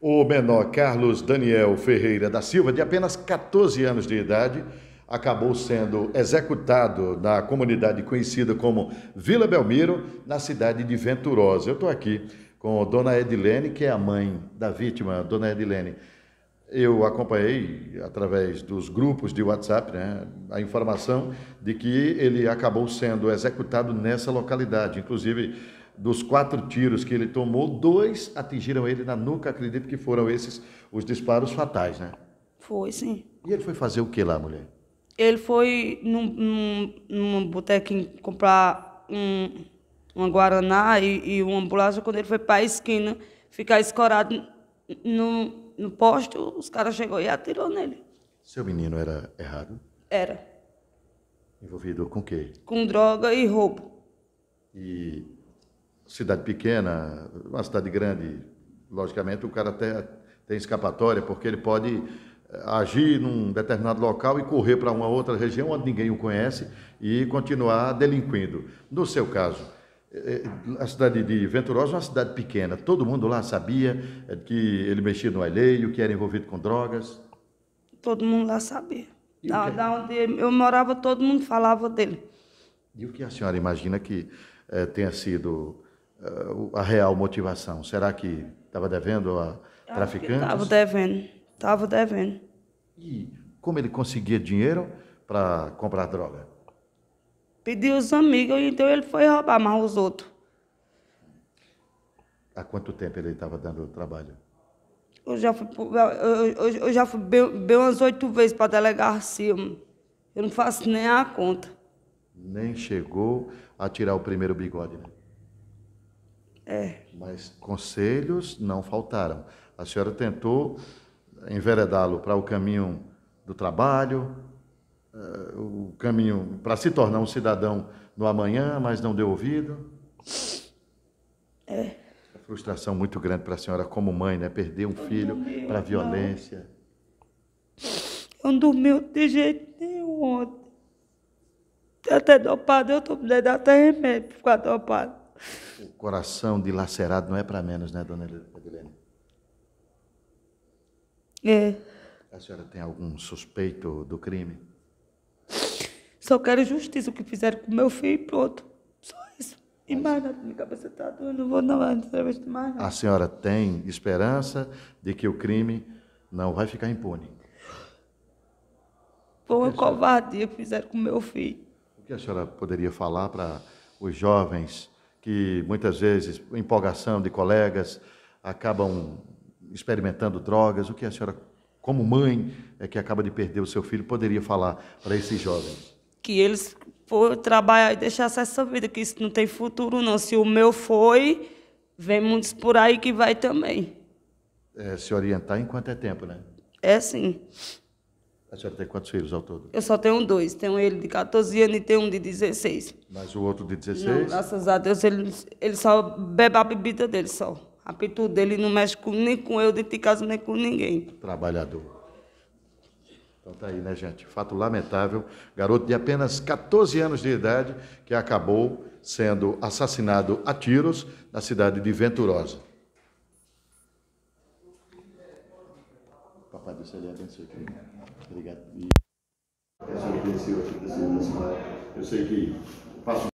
O menor Carlos Daniel Ferreira da Silva, de apenas 14 anos de idade, acabou sendo executado na comunidade conhecida como Vila Belmiro, na cidade de Venturosa. Eu estou aqui com Dona Edilene, que é a mãe da vítima. Dona Edilene, eu acompanhei através dos grupos de WhatsApp né, a informação de que ele acabou sendo executado nessa localidade. Inclusive, dos quatro tiros que ele tomou, dois atingiram ele na nuca. Acredito que foram esses os disparos fatais, né? Foi, sim. E ele foi fazer o que lá, mulher? Ele foi num, num, num comprar um, uma Guaraná e, e uma ambulância. Quando ele foi para a esquina ficar escorado no, no poste, os caras chegou e atirou nele. Seu menino era errado? Era. Envolvido com o quê? Com droga e roubo. E cidade pequena, uma cidade grande, logicamente o cara até tem escapatória, porque ele pode eh, agir num determinado local e correr para uma outra região onde ninguém o conhece e continuar delinquindo. No seu caso, eh, eh, a cidade de Venturosa é uma cidade pequena, todo mundo lá sabia que ele mexia no alheio, que era envolvido com drogas. Todo mundo lá sabia. Da, é? da onde eu morava, todo mundo falava dele. E o que a senhora imagina que tenha sido a real motivação? Será que estava devendo a traficantes? Estava devendo, estava devendo. E como ele conseguia dinheiro para comprar droga? Pediu os amigos, então ele foi roubar mais os outros. Há quanto tempo ele estava dando trabalho? Eu já fui, eu, eu já fui bem, bem umas oito vezes para a delegacia. Eu não faço nem a conta. Nem chegou a tirar o primeiro bigode, né? É. Mas conselhos não faltaram. A senhora tentou enveredá-lo para o caminho do trabalho, eh, o caminho para se tornar um cidadão no amanhã, mas não deu ouvido. É. frustração muito grande para a senhora como mãe, né? Perder um eu filho para violência. Eu não dormi de jeito nenhum ontem. Tá até dopado, eu estou me até remédio para ficar dopado. O coração dilacerado não é para menos, né, dona Edilene? É. A senhora tem algum suspeito do crime? Só quero justiça, o que fizeram com meu filho e pronto. Só isso. E mais nada, minha cabeça está doendo, não vou não, não de mais nada. A senhora tem esperança de que o crime não vai ficar impune? Foi uma covardia que fizeram com meu filho. O que a senhora poderia falar para os jovens que muitas vezes, empolgação de colegas, acabam experimentando drogas. O que a senhora, como mãe, é que acaba de perder o seu filho, poderia falar para esses jovens? Que eles por trabalhar e deixar essa vida, que isso não tem futuro, não. Se o meu foi, vem muitos por aí que vai também. É, se orientar enquanto é tempo, né? É sim. A senhora tem quantos filhos ao todo? Eu só tenho dois. Tenho ele de 14 anos e tenho um de 16. Mas o outro de 16? Não, graças a Deus, ele, ele só bebe a bebida dele só. A pitu dele não mexe com, nem com eu dentro de casa, nem com ninguém. Trabalhador. Então tá aí, né, gente? Fato lamentável. Garoto de apenas 14 anos de idade que acabou sendo assassinado a tiros na cidade de Venturosa. Papai do Céu lhe abençoe. Aqui. É. Obrigado. E... Eu sei que